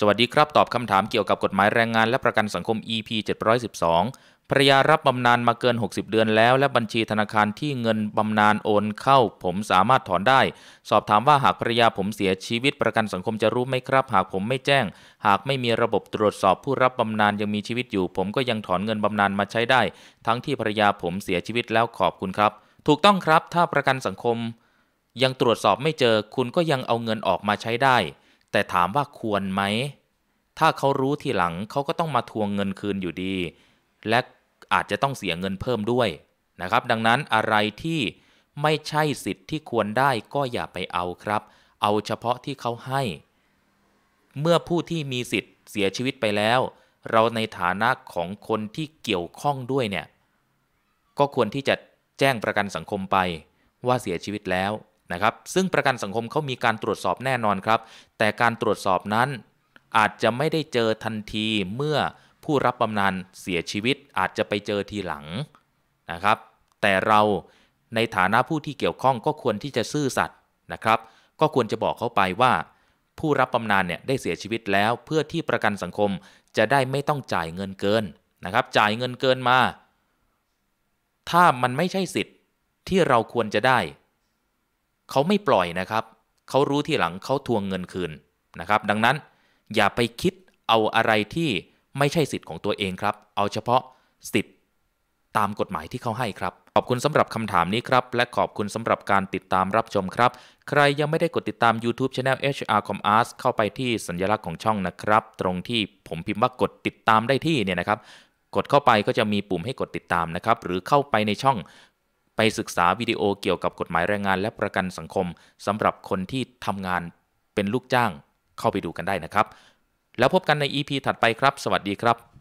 สวัสดีครับตอบคำถามเกี่ยวกับกฎหมายแรงงานและประกันสังคม EP 712ภรยารับบำนาญมาเกิน 60 เดือนแล้วและบัญชีธนาคารที่เงินบำนาญโอนเข้าผมสามารถถอนได้ สอบถามว่าหากภรยาผมเสียชีวิตประกันสังคมจะรู้ไหมครับ หากผมไม่แจ้ง หากไม่มีระบบตรวจสอบผู้รับบำนาญยังมีชีวิตอยู่ ผมก็ยังถอนเงินบำนาญมาใช้ได้ ทั้งที่ภรยาผมเสียชีวิตแล้วขอบคุณครับ ถูกต้องครับถ้าประกันสังคม ยังตรวจสอบไม่เจอ คุณก็ยังเอาเงินออกมาใช้ได้แต่ถามว่าควรไหม ถ้าเขารู้ทีหลังเขาก็ต้องมาทวงเงินคืนอยู่ดี และอาจจะต้องเสียเงินเพิ่มด้วยนะครับ ดังนั้นอะไรที่ไม่ใช่สิทธิ์ที่ควรได้ก็อย่าไปเอาครับ เอาเฉพาะที่เขาให้ เมื่อผู้ที่มีสิทธิ์เสียชีวิตไปแล้ว เราในฐานะของคนที่เกี่ยวข้องด้วยเนี่ย ก็ควรที่จะแจ้งประกันสังคมไป ว่าเสียชีวิตแล้วนะครับ ซึ่งประกันสังคมเขามีการตรวจสอบแน่นอนครับ แต่การตรวจสอบนั้นอาจจะไม่ได้เจอทันทีเมื่อผู้รับบำนาญเสียชีวิตอาจจะไปเจอทีหลังนะครับ แต่เราในฐานะผู้ที่เกี่ยวข้องก็ควรที่จะซื่อสัตย์นะครับ ก็ควรจะบอกเขาไปว่า ผู้รับบำนาญเนี่ยได้เสียชีวิตแล้วเพื่อที่ประกันสังคมจะได้ไม่ต้องจ่ายเงินเกินนะครับ จ่ายเงินเกินมา ถ้ามันไม่ใช่สิทธิ์ที่เราควรจะได้เขาไม่ปล่อยนะครับ เขารู้ที่หลังเขาทวงเงินคืนนะครับ ดังนั้นอย่าไปคิดเอาอะไรที่ไม่ใช่สิทธิ์ของตัวเองครับ เอาเฉพาะสิทธิ์ตามกฎหมายที่เขาให้ครับ ขอบคุณสำหรับคำถามนี้ครับ และขอบคุณสำหรับการติดตามรับชมครับ ใครยังไม่ได้กดติดตาม YouTube Channel HR Com Arts เข้าไปที่สัญลักษณ์ของช่องนะครับ ตรงที่ผมพิมพ์ว่ากดติดตามได้ที่เนี่ยนะครับ กดเข้าไปก็จะมีปุ่มให้กดติดตามนะครับ หรือเข้าไปในช่องไปศึกษาวิดีโอเกี่ยวกับกฎหมายแรงงานและประกันสังคมสำหรับคนที่ทำงานเป็นลูกจ้างเข้าไปดูกันได้นะครับ แล้วพบกันใน EP ถัดไปครับ สวัสดีครับ